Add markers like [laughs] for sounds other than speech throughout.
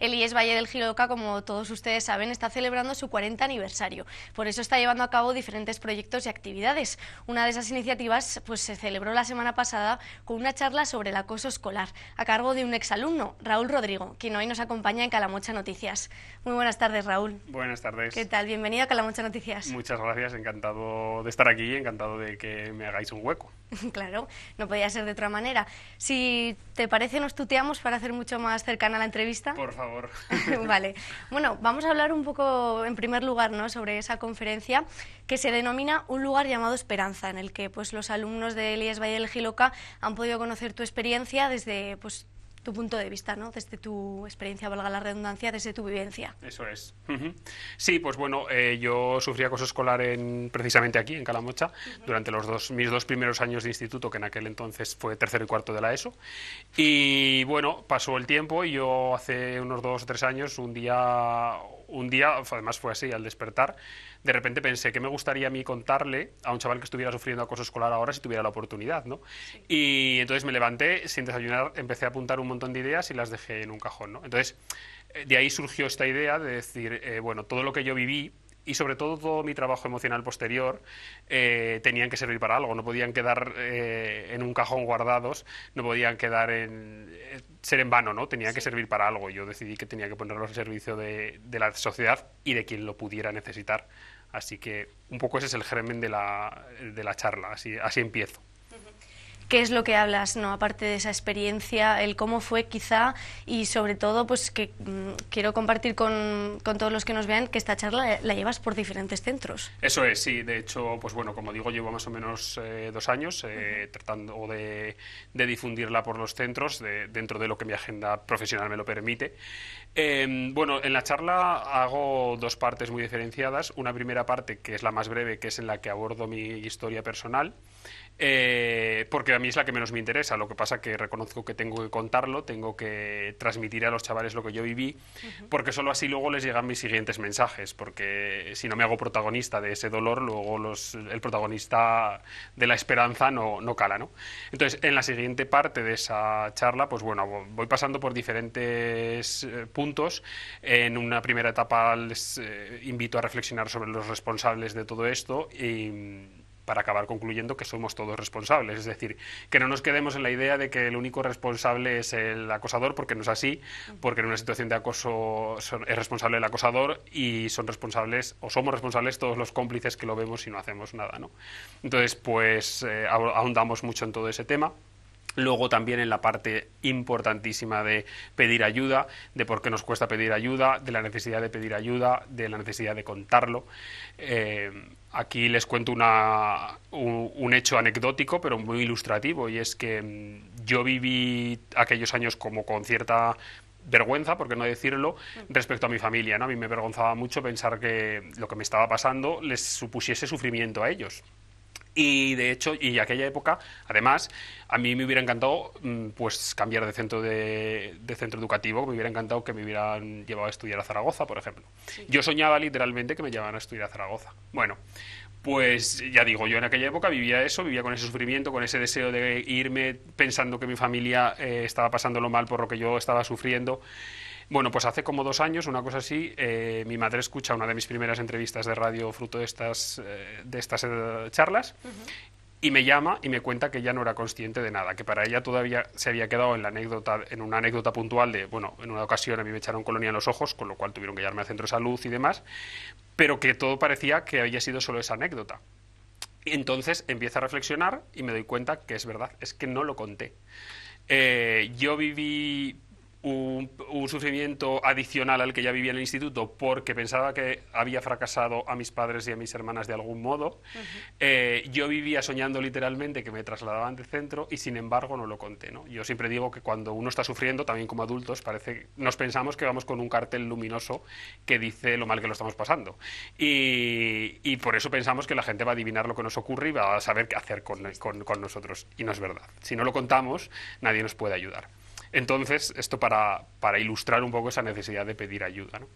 El IES Valle del Giroca, como todos ustedes saben, está celebrando su 40 aniversario. Por eso está llevando a cabo diferentes proyectos y actividades. Una de esas iniciativas pues, se celebró la semana pasada con una charla sobre el acoso escolar, a cargo de un exalumno, Raúl Rodrigo, quien hoy nos acompaña en Calamocha Noticias. Muy buenas tardes, Raúl. Buenas tardes. ¿Qué tal? Bienvenido a Calamocha Noticias. Muchas gracias, encantado de estar aquí, encantado de que me hagáis un hueco. [laughs] claro, no podía ser de otra manera. Si te parece, nos tuteamos para hacer mucho más cercana la entrevista. Por favor. [laughs] vale. Bueno, vamos a hablar un poco, en primer lugar, ¿no? sobre esa conferencia que se denomina Un lugar llamado Esperanza, en el que pues, los alumnos de Elías Valle del Giloca han podido conocer tu experiencia desde pues, punto de vista, ¿no? Desde tu experiencia, valga la redundancia, desde tu vivencia. Eso es. Sí, pues bueno, eh, yo sufrí acoso escolar en, precisamente aquí, en Calamocha, durante los dos, mis dos primeros años de instituto, que en aquel entonces fue tercero y cuarto de la ESO. Y bueno, pasó el tiempo y yo hace unos dos o tres años, un día un día, además fue así, al despertar, de repente pensé que me gustaría a mí contarle a un chaval que estuviera sufriendo acoso escolar ahora si tuviera la oportunidad, ¿no? Y entonces me levanté, sin desayunar, empecé a apuntar un montón de ideas y las dejé en un cajón, ¿no? Entonces, eh, de ahí surgió esta idea de decir, eh, bueno, todo lo que yo viví y sobre todo todo mi trabajo emocional posterior eh, tenían que servir para algo, no podían quedar en un cajón guardados, no podían quedar en, ser en vano, ¿no? Tenía que servir para algo. Yo decidí que tenía que ponerlo al servicio de, la sociedad y de quien lo pudiera necesitar. Así que un poco ese es el germen de la, de la charla, así, así empiezo qué es lo que hablas, ¿no? Aparte de esa experiencia, el cómo fue quizá y sobre todo, pues que mm, quiero compartir con, con, todos los que nos vean que esta charla la llevas por diferentes centros. Eso es, sí. De hecho, pues bueno, como digo, llevo más o menos eh, dos años eh, tratando de, difundirla por los centros, de, dentro de lo que mi agenda profesional me lo permite. Em, bueno, en la charla hago dos partes muy diferenciadas. Una primera parte, que es la más breve, que es en la que abordo mi historia personal. Eh, porque a mí es la que menos me interesa. Lo que pasa que reconozco que tengo que contarlo, tengo que transmitir a los chavales lo que yo viví, porque solo así luego les llegan mis siguientes mensajes. Porque si no me hago protagonista de ese dolor, luego los, el protagonista de la esperanza no, no cala, ¿no? Entonces, en la siguiente parte de esa charla, pues bueno, voy pasando por diferentes eh, puntos. En una primera etapa les eh, invito a reflexionar sobre los responsables de todo esto y para acabar concluyendo que somos todos responsables. Es decir, que no nos quedemos en la idea de que el único responsable es el acosador, porque no es así, porque en una situación de acoso es responsable el acosador y son responsables o somos responsables todos los cómplices que lo vemos y no hacemos nada. ¿no? Entonces, pues eh, ahondamos mucho en todo ese tema luego también en la parte importantísima de pedir ayuda, de por qué nos cuesta pedir ayuda, de la necesidad de pedir ayuda, de la necesidad de contarlo. Eh, aquí les cuento una, un, hecho anecdótico, pero muy ilustrativo, y es que mm, yo viví aquellos años como con cierta vergüenza, por qué no decirlo, mm. respecto a mi familia. ¿no? A mí me avergonzaba mucho pensar que lo que me estaba pasando les supusiese sufrimiento a ellos. Y de hecho, y aquella época, además, a mí me hubiera encantado mm, pues cambiar de centro de, centro educativo, me hubiera encantado que me hubieran llevado a estudiar a Zaragoza, por ejemplo. Yo soñaba literalmente que me llevaran a estudiar a Zaragoza. Bueno, pues ya digo, yo en aquella época vivía eso, vivía con ese sufrimiento, con ese deseo de irme pensando que mi familia estaba eh, estaba pasándolo mal por lo que yo estaba sufriendo. Bueno, pues hace como dos años, una cosa así, eh, mi madre escucha una de mis primeras entrevistas de radio fruto de estas, eh, de estas eh, charlas. Y me llama y me cuenta que ya no era consciente de nada, que para ella todavía se había quedado en la anécdota, en una anécdota puntual de, bueno, en una ocasión a mí me echaron colonia en los ojos, con lo cual tuvieron que llevarme al centro de salud y demás, pero que todo parecía que había sido solo esa anécdota. Y entonces empiezo a reflexionar y me doy cuenta que es verdad, es que no lo conté. yo viví un, sufrimiento adicional al que ya vivía en el instituto porque pensaba que había fracasado a mis padres y a mis hermanas de algún modo. Eh, yo vivía soñando literalmente que me trasladaban de centro y sin embargo no lo conté. Yo siempre digo que cuando uno está sufriendo, también como adultos, parece, nos pensamos que vamos con un cartel luminoso que dice lo mal que lo estamos pasando. Y, por eso pensamos que la gente va a adivinar lo que nos ocurre y va a saber qué hacer con nosotros. Y no es verdad. Si no lo contamos, nadie nos puede ayudar. Entonces, esto para, para ilustrar un poco esa necesidad de pedir ayuda. ¿no?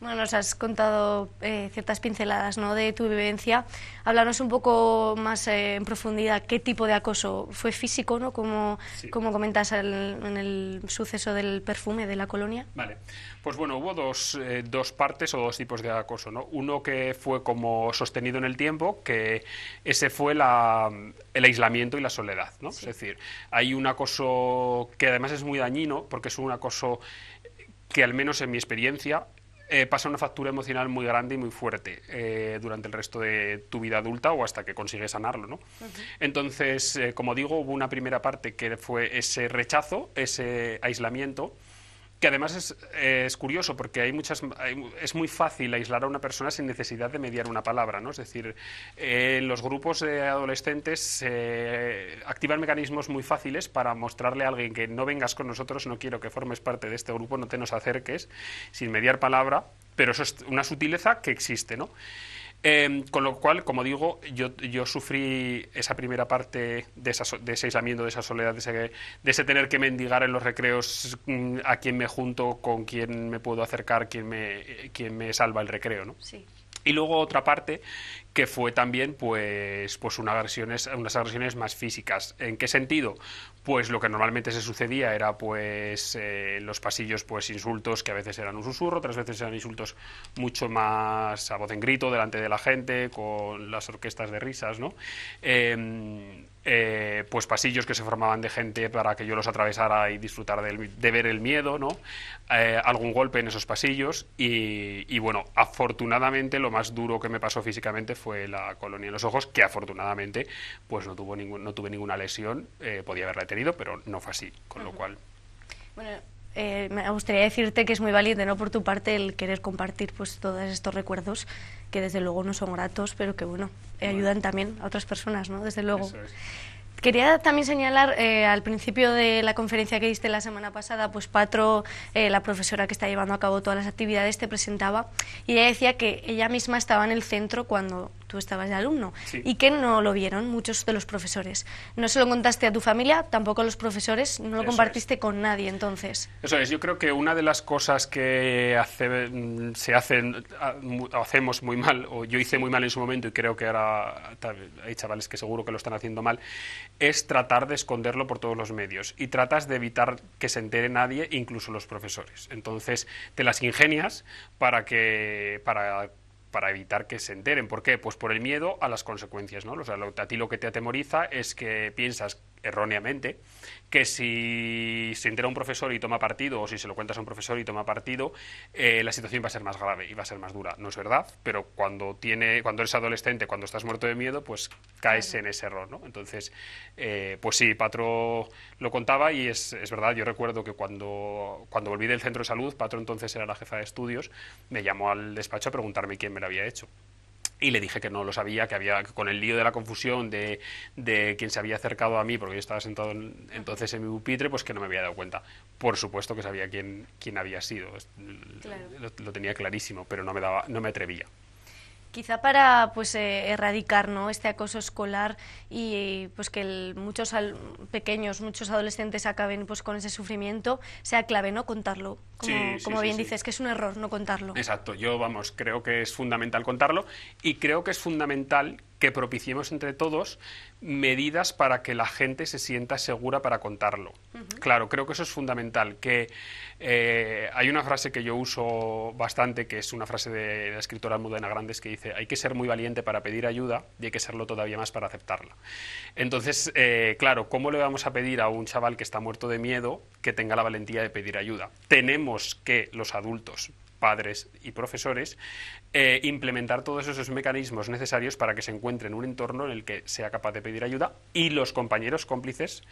Bueno, nos has contado eh, ciertas pinceladas ¿no? de tu vivencia. Háblanos un poco más eh, en profundidad qué tipo de acoso fue físico, ¿no? como, como comentas en el suceso del perfume de la colonia. Vale, pues bueno, hubo eh, dos, partes o dos tipos de acoso. ¿no? Uno que fue como sostenido en el tiempo, que ese fue el aislamiento y la soledad. ¿no? Es decir, hay un acoso que además es muy dañino porque es un acoso que al menos en mi experiencia eh, pasa una factura emocional muy grande y muy fuerte eh, durante el resto de tu vida adulta o hasta que consigues sanarlo, ¿no? Entonces, eh, como digo, hubo una primera parte que fue ese rechazo, ese aislamiento, que además eh, es, curioso porque hay muchas es muy fácil aislar a una persona sin necesidad de mediar una palabra no es decir eh, los grupos de adolescentes eh, activan mecanismos muy fáciles para mostrarle a alguien que no vengas con nosotros no quiero que formes parte de este grupo no te nos acerques sin mediar palabra pero eso es una sutileza que existe no Em, con lo cual, como digo, yo, yo sufrí esa primera parte de, de ese aislamiento, de esa soledad, de ese, de ese, tener que mendigar en los recreos mm, a quién me junto, con quién me puedo acercar, quién me, eh, me salva el recreo. ¿no? Sí. Y luego otra parte que fue también pues, pues unas agresiones más físicas. ¿En qué sentido? Pues lo que normalmente se sucedía era pues eh, los pasillos pues insultos que a veces eran un susurro, otras veces eran insultos mucho más a voz en grito delante de la gente, con las orquestas de risas, ¿no? Em, eh, pues pasillos que se formaban de gente para que yo los atravesara y disfrutar de, ver el miedo, ¿no? Eh, algún golpe en esos pasillos y, bueno, afortunadamente lo más duro que me pasó físicamente fue la colonia en los ojos, que afortunadamente pues no, tuvo ningún, no tuve ninguna lesión, eh, podía haberla tenido, pero no fue así, con lo cual... Eh, me gustaría decirte que es muy valiente no por tu parte el querer compartir pues todos estos recuerdos que desde luego no son gratos pero que bueno, eh, ayudan también a otras personas no desde luego Quería también señalar eh, al principio de la conferencia que diste la semana pasada, pues Patro, la profesora que está llevando a cabo todas las actividades, te presentaba y ella decía que ella misma estaba en el centro cuando tú estabas de alumno, y que no lo vieron muchos de los profesores. No se lo contaste a tu familia, tampoco a los profesores, no lo compartiste con nadie entonces. Eso es, yo creo que una de las cosas que se hacen, hacemos muy mal, o yo hice muy mal en su momento, y creo que ahora hay chavales que seguro que lo están haciendo mal, es tratar de esconderlo por todos los medios, y tratas de evitar que se entere nadie, incluso los profesores. Entonces, te las ingenias para que... Para para evitar que se enteren. ¿Por qué? Pues por el miedo a las consecuencias, ¿no? O sea, a ti lo que te atemoriza es que piensas erróneamente que si se entera un profesor y toma partido, o si se lo cuentas a un profesor y toma partido, eh, la situación va a ser más grave y va a ser más dura. No es verdad, pero cuando, tiene, cuando eres adolescente, cuando estás muerto de miedo, pues caes en ese error, Entonces, eh, pues sí, Patro lo contaba y es, verdad, yo recuerdo que cuando, cuando volví del centro de salud, Patro entonces era la jefa de estudios, me llamó al despacho a preguntarme quién me lo había hecho y le dije que no lo sabía, que había con el lío de la confusión de, de, quien se había acercado a mí, porque yo estaba sentado entonces en mi pupitre, pues que no me había dado cuenta. Por supuesto que sabía quién, quién había sido, lo, lo, tenía clarísimo, pero no me, daba, no me atrevía quizá para pues eh, erradicar ¿no? este acoso escolar y pues que muchos pequeños, muchos adolescentes acaben pues con ese sufrimiento, sea clave no contarlo. Como, bien dices, que es un error no contarlo. Exacto, yo vamos, creo que es fundamental contarlo y creo que es fundamental que propiciemos entre todos medidas para que la gente se sienta segura para contarlo. Claro, creo que eso es fundamental, que eh, hay una frase que yo uso bastante, que es una frase de la escritora Almudena Grandes, que dice, hay que ser muy valiente para pedir ayuda y hay que serlo todavía más para aceptarla. Entonces, eh, claro, ¿cómo le vamos a pedir a un chaval que está muerto de miedo que tenga la valentía de pedir ayuda? Tenemos que los adultos padres y profesores, eh, implementar todos esos mecanismos necesarios para que se encuentre en un entorno en el que sea capaz de pedir ayuda y los compañeros cómplices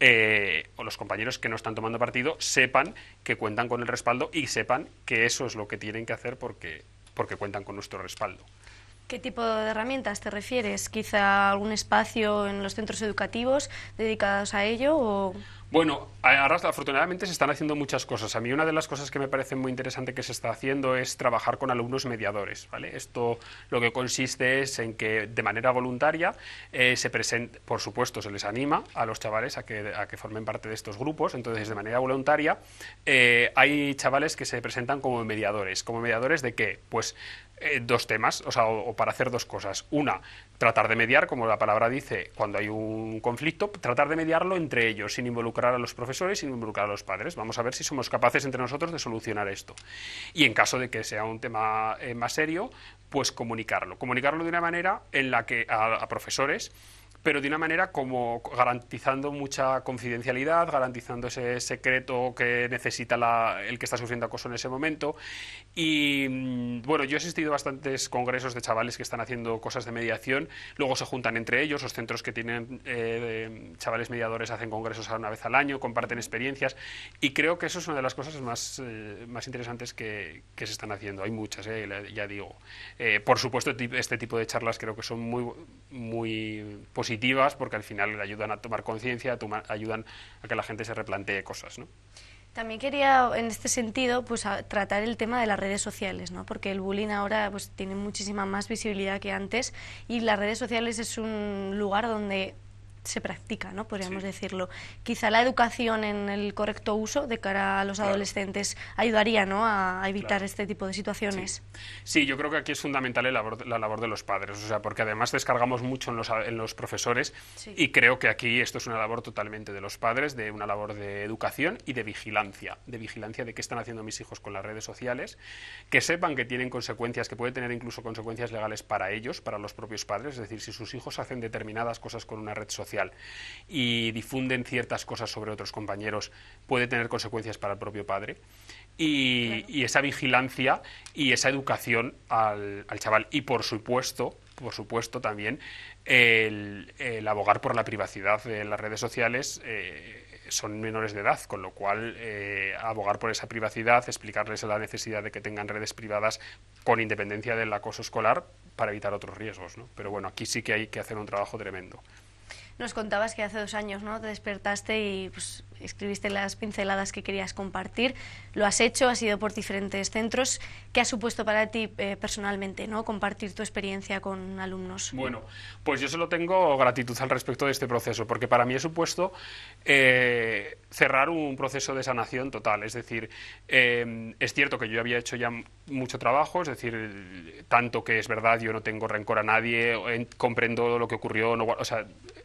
eh, o los compañeros que no están tomando partido sepan que cuentan con el respaldo y sepan que eso es lo que tienen que hacer porque, porque cuentan con nuestro respaldo. ¿Qué tipo de herramientas te refieres? ¿Quizá algún espacio en los centros educativos dedicados a ello? O... Bueno, ahora afortunadamente se están haciendo muchas cosas. A mí una de las cosas que me parece muy interesante que se está haciendo es trabajar con alumnos mediadores. ¿vale? Esto lo que consiste es en que de manera voluntaria eh, se presenta, por supuesto, se les anima a los chavales a que, a que formen parte de estos grupos. Entonces, de manera voluntaria, eh, hay chavales que se presentan como mediadores. ¿Como mediadores de qué? Pues eh, dos temas, o sea, o para hacer dos cosas. Una, tratar de mediar, como la palabra dice, cuando hay un conflicto, tratar de mediarlo entre ellos, sin involucrar a los profesores, sin involucrar a los padres. Vamos a ver si somos capaces entre nosotros de solucionar esto. Y en caso de que sea un tema eh, más serio, pues comunicarlo. Comunicarlo de una manera en la que a profesores pero de una manera como garantizando mucha confidencialidad, garantizando ese secreto que necesita el que está sufriendo acoso en ese momento. Y mm, bueno, yo he asistido a bastantes congresos de chavales que están haciendo cosas de mediación, luego se juntan entre ellos, los centros que tienen eh, chavales mediadores hacen congresos una vez al año, comparten experiencias y creo que eso es una de las cosas más, eh, más interesantes que, se están haciendo. Hay muchas, eh, ya digo. por supuesto, este tipo de charlas creo que son muy, muy positivas positivas porque al final le ayudan a tomar conciencia, ayudan a que la gente se replantee cosas. ¿no? También quería, en este sentido, pues, tratar el tema de las redes sociales, ¿no? porque el bullying ahora pues, tiene muchísima más visibilidad que antes y las redes sociales es un lugar donde se practica, ¿no? podríamos decirlo. Quizá la educación en el correcto uso de cara a los adolescentes ayudaría ¿no? a evitar este tipo de situaciones. Sí. yo creo que aquí es fundamental la labor, de los padres, o sea, porque además descargamos mucho en los, profesores y creo que aquí esto es una labor totalmente de los padres, de una labor de educación y de vigilancia, de vigilancia de qué están haciendo mis hijos con las redes sociales, que sepan que tienen consecuencias, que puede tener incluso consecuencias legales para ellos, para los propios padres, es decir, si sus hijos hacen determinadas cosas con una red social, y difunden ciertas cosas sobre otros compañeros, puede tener consecuencias para el propio padre. Y, esa vigilancia y esa educación al, chaval. Y por supuesto, por supuesto, también el, abogar por la privacidad en las redes sociales. Eh, son menores de edad, con lo cual eh, abogar por esa privacidad, explicarles la necesidad de que tengan redes privadas con independencia del acoso escolar para evitar otros riesgos. Pero bueno, aquí sí que hay que hacer un trabajo tremendo nos contabas que hace dos años ¿no? te despertaste y pues, escribiste las pinceladas que querías compartir. Lo has hecho, has ido por diferentes centros. ¿Qué ha supuesto para ti eh, personalmente ¿no? compartir tu experiencia con alumnos? Bueno, pues yo solo tengo gratitud al respecto de este proceso, porque para mí ha supuesto eh, cerrar un proceso de sanación total. Es decir, eh, es cierto que yo había hecho ya mucho trabajo, es decir, tanto que es verdad, yo no tengo rencor a nadie, comprendo lo que ocurrió, no, o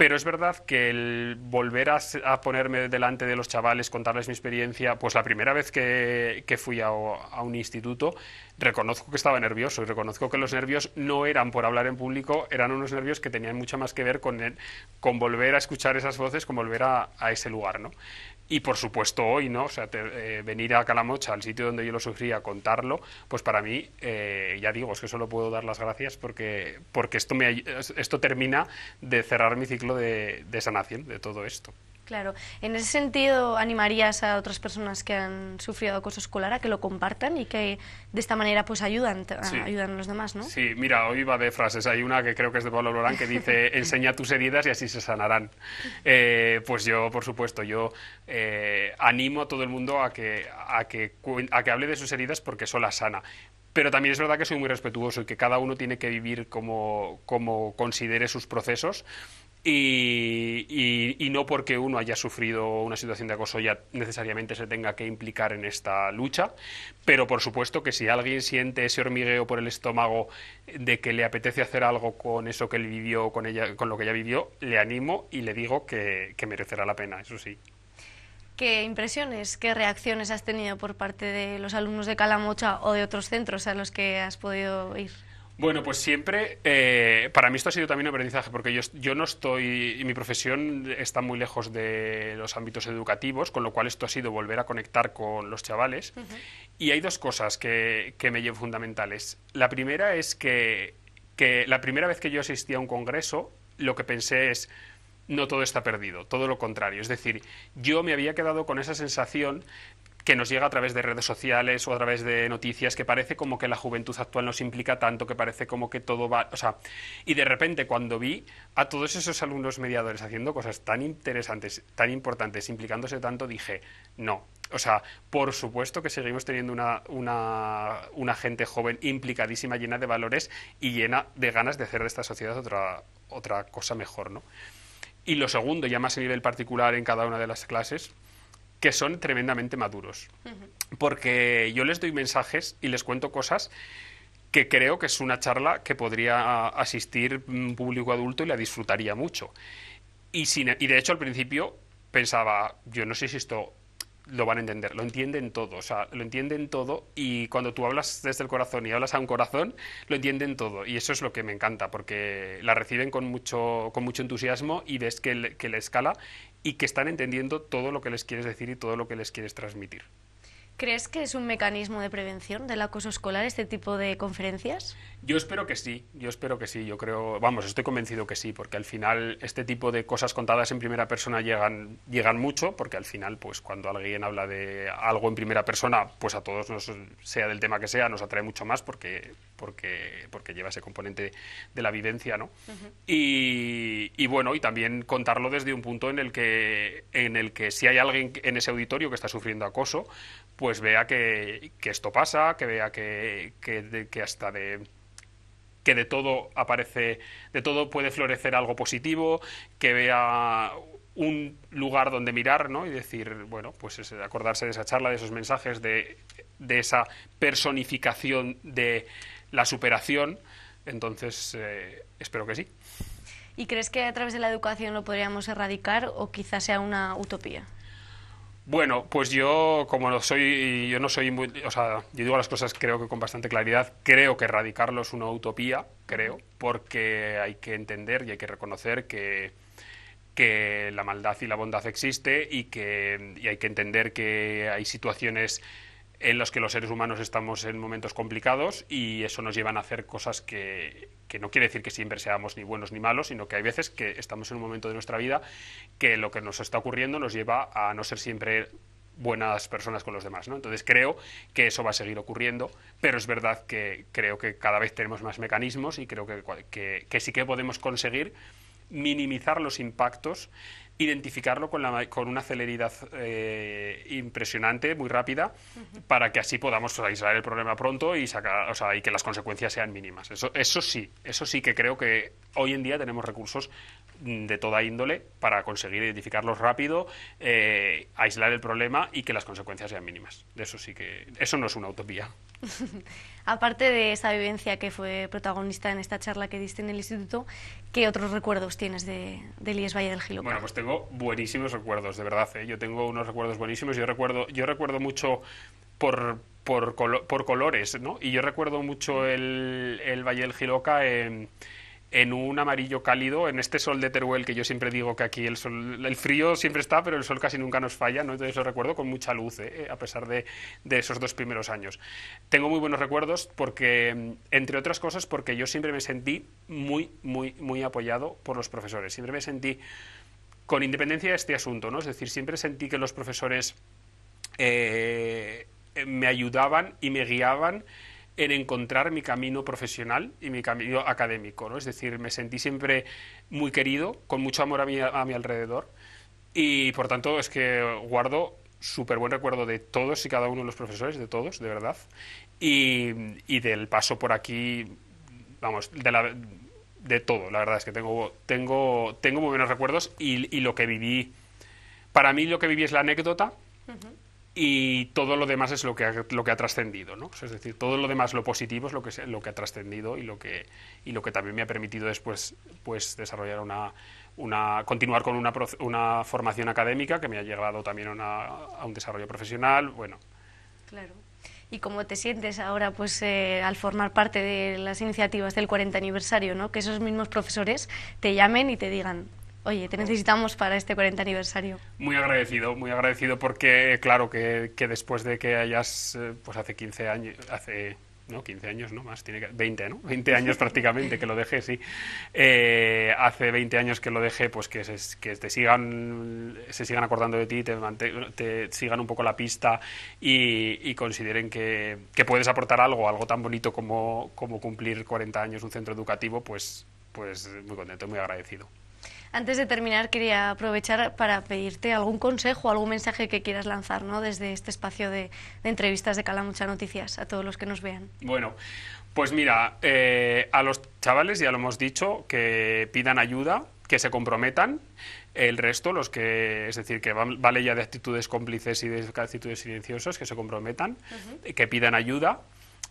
Pero es verdad que el volver a, ponerme delante de los chavales, contarles mi experiencia, pues la primera vez que, fui a, un instituto, reconozco que estaba nervioso y reconozco que los nervios no eran por hablar en público, eran unos nervios que tenían mucho más que ver con, volver a escuchar esas voces, con volver a, ese lugar, ¿no? Y por supuesto hoy, ¿no? O sea, eh, venir a Calamocha, al sitio donde yo lo sufría, contarlo, pues para mí, eh, ya digo, es que solo puedo dar las gracias porque, porque esto, me, esto termina de cerrar mi ciclo de, sanación de todo esto. Claro. En ese sentido, ¿animarías a otras personas que han sufrido acoso escolar a que lo compartan y que de esta manera pues ayudan, a, ayudan a los demás, no? Sí, mira, hoy va de frases. Hay una que creo que es de Pablo Lorán que dice, [laughs] enseña tus heridas y así se sanarán. Eh, pues yo, por supuesto, yo eh, animo a todo el mundo a que, a, que, a que hable de sus heridas porque eso las sana. Pero también es verdad que soy muy respetuoso y que cada uno tiene que vivir como, como considere sus procesos y, no porque uno haya sufrido una situación de acoso ya necesariamente se tenga que implicar en esta lucha, pero por supuesto que si alguien siente ese hormigueo por el estómago de que le apetece hacer algo con eso que él vivió, con, ella, con lo que ella vivió, le animo y le digo que, que merecerá la pena, eso sí. ¿Qué impresiones, qué reacciones has tenido por parte de los alumnos de Calamocha o de otros centros a los que has podido ir? Bueno, pues siempre, eh, para mí esto ha sido también un aprendizaje, porque yo, no estoy, mi profesión está muy lejos de los ámbitos educativos, con lo cual esto ha sido volver a conectar con los chavales. Y hay dos cosas que, me llevan fundamentales. La primera es que, que la primera vez que yo asistí a un congreso, lo que pensé es, no todo está perdido, todo lo contrario. Es decir, yo me había quedado con esa sensación que nos llega a través de redes sociales o a través de noticias, que parece como que la juventud actual nos implica tanto, que parece como que todo va... O sea, y de repente cuando vi a todos esos alumnos mediadores haciendo cosas tan interesantes, tan importantes, implicándose tanto, dije, no. O sea, por supuesto que seguimos teniendo una, una, una gente joven implicadísima, llena de valores y llena de ganas de hacer de esta sociedad otra, otra cosa mejor, ¿no? Y lo segundo, ya más a nivel particular en cada una de las clases, que son tremendamente maduros. Porque yo les doy mensajes y les cuento cosas que creo que es una charla que podría asistir un público adulto y la disfrutaría mucho. Y, y de hecho al principio pensaba, yo no sé si esto lo van a entender, lo entienden todo, o sea, lo entienden todo y cuando tú hablas desde el corazón y hablas a un corazón, lo entienden todo y eso es lo que me encanta porque la reciben con mucho, con mucho entusiasmo y ves que, que le escala y que están entendiendo todo lo que les quieres decir y todo lo que les quieres transmitir. ¿Crees que es un mecanismo de prevención del acoso escolar este tipo de conferencias? Yo espero que sí, yo espero que sí, yo creo, vamos, estoy convencido que sí, porque al final este tipo de cosas contadas en primera persona llegan, llegan mucho, porque al final, pues cuando alguien habla de algo en primera persona, pues a todos nos, sea del tema que sea, nos atrae mucho más porque, porque, porque lleva ese componente de la vivencia, ¿no? y, y, bueno, y también contarlo desde un punto en el que, en el que si hay alguien en ese auditorio que está sufriendo acoso, pues vea que, esto pasa, que vea que, hasta de que de todo aparece, de todo puede florecer algo positivo, que vea un lugar donde mirar, ¿no? Y decir, bueno, pues acordarse de esa charla, de esos mensajes, de, esa personificación de la superación. Entonces, eh, espero que sí. ¿Y crees que a través de la educación lo podríamos erradicar o quizás sea una utopía? Bueno, pues yo, como no soy, yo no soy muy, o sea, yo digo las cosas creo que con bastante claridad, creo que erradicarlo es una utopía, creo, porque hay que entender y hay que reconocer que, la maldad y la bondad existe y que y hay que entender que hay situaciones en los que los seres humanos estamos en momentos complicados y eso nos lleva a hacer cosas que, no quiere decir que siempre seamos ni buenos ni malos, sino que hay veces que estamos en un momento de nuestra vida que lo que nos está ocurriendo nos lleva a no ser siempre buenas personas con los demás. ¿no? Entonces creo que eso va a seguir ocurriendo, pero es verdad que creo que cada vez tenemos más mecanismos y creo que, que, que sí que podemos conseguir minimizar los impactos identificarlo con, la, con una celeridad eh, impresionante, muy rápida, para que así podamos aislar el problema pronto y, y que las consecuencias sean mínimas. Eso, eso sí, eso sí que creo que hoy en día tenemos recursos mm, de toda índole para conseguir identificarlos rápido, eh, aislar el problema y que las consecuencias sean mínimas. De eso sí que eso no es una utopía. [laughs] Aparte de esa vivencia que fue protagonista en esta charla que diste en el instituto, ¿qué otros recuerdos tienes de, de Valle del Giloca? Bueno, pues tengo buenísimos recuerdos, de verdad. ¿eh? Yo tengo unos recuerdos buenísimos. Yo recuerdo, yo recuerdo mucho por, por, por colores, ¿no? Y yo recuerdo mucho el, Valle del Giloca. en en un amarillo cálido, en este sol de Teruel que yo siempre digo que aquí el sol, el frío siempre está, pero el sol casi nunca nos falla, ¿no? Entonces lo recuerdo con mucha luz, ¿eh? a pesar de, esos dos primeros años. Tengo muy buenos recuerdos porque, entre otras cosas, porque yo siempre me sentí muy, muy, muy apoyado por los profesores. Siempre me sentí, con independencia de este asunto, ¿no? Es decir, siempre sentí que los profesores eh, me ayudaban y me guiaban en encontrar mi camino profesional y mi camino académico, ¿no? Es decir, me sentí siempre muy querido, con mucho amor a mi, a mi alrededor y por tanto es que guardo súper buen recuerdo de todos y cada uno de los profesores, de todos, de verdad, y, y del paso por aquí, vamos, de la de todo. La verdad es que tengo, tengo, tengo muy buenos recuerdos y, y, lo que viví. Para mí lo que viví es la anécdota y todo lo demás es lo que ha, lo que ha trascendido, ¿no? Es decir, todo lo demás, lo positivo es lo que, lo que ha trascendido y lo que, y lo que también me ha permitido después pues, desarrollar una, una, continuar con una, una formación académica que me ha llevado también a un desarrollo profesional, bueno. Claro. ¿Y cómo te sientes ahora pues, eh, al formar parte de las iniciativas del 40 aniversario, ¿no? que esos mismos profesores te llamen y te digan, oye, te necesitamos para este 40 aniversario. Muy agradecido, muy agradecido porque, eh, claro, que, que después de que hayas, eh, pues hace 15 años, hace no, 15 años, no más, tiene que, 20, ¿no? 20 años [laughs] prácticamente que lo dejé, sí. Eh, hace 20 años que lo dejé, pues que, se, que te sigan, se sigan acordando de ti, te, te sigan un poco la pista y, consideren que, que, puedes aportar algo, algo tan bonito como, como cumplir 40 años un centro educativo, pues, pues muy contento, muy agradecido. Antes de terminar, quería aprovechar para pedirte algún consejo, algún mensaje que quieras lanzar ¿no? desde este espacio de, entrevistas de Cala Noticias a todos los que nos vean. Bueno, pues mira, eh, a los chavales ya lo hemos dicho, que pidan ayuda, que se comprometan. El resto, los que, es decir, que vale ya de actitudes cómplices y de actitudes silenciosas, que se comprometan, que pidan ayuda.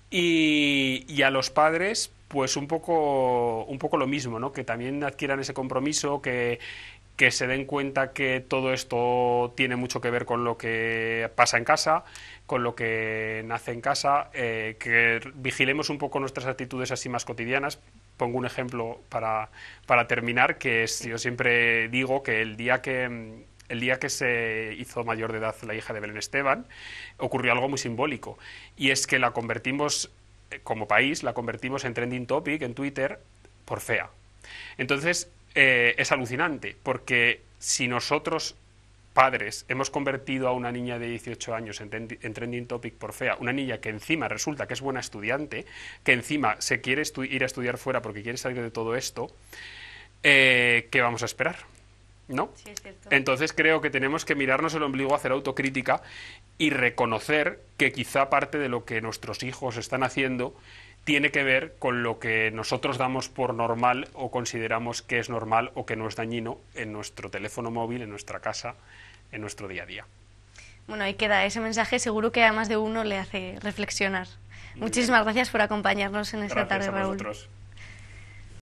y a los padres, pues un poco, un poco lo mismo, ¿no? que también adquieran ese compromiso, que, se den cuenta que todo esto tiene mucho que ver con lo que pasa en casa, con lo que nace en casa, eh, que vigilemos un poco nuestras actitudes así más cotidianas. Pongo un ejemplo para, terminar, que yo siempre digo que el día que, el día que se hizo mayor de edad la hija de Belén Esteban, ocurrió algo muy simbólico. Y es que la convertimos como país la convertimos en trending topic en Twitter por fea. Entonces, eh, es alucinante, porque si nosotros padres hemos convertido a una niña de 18 años en, trending topic por fea, una niña que encima resulta que es buena estudiante, que encima se quiere ir a estudiar fuera porque quiere salir de todo esto, eh, ¿qué vamos a esperar? ¿No? Entonces creo que tenemos que mirarnos el ombligo, hacer autocrítica y reconocer que quizá parte de lo que nuestros hijos están haciendo tiene que ver con lo que nosotros damos por normal o consideramos que es normal o que no es dañino en nuestro teléfono móvil, en nuestra casa, en nuestro día a día. Bueno, ahí queda ese mensaje, seguro que a más de uno le hace reflexionar. Muchísimas gracias por acompañarnos en esta gracias tarde, a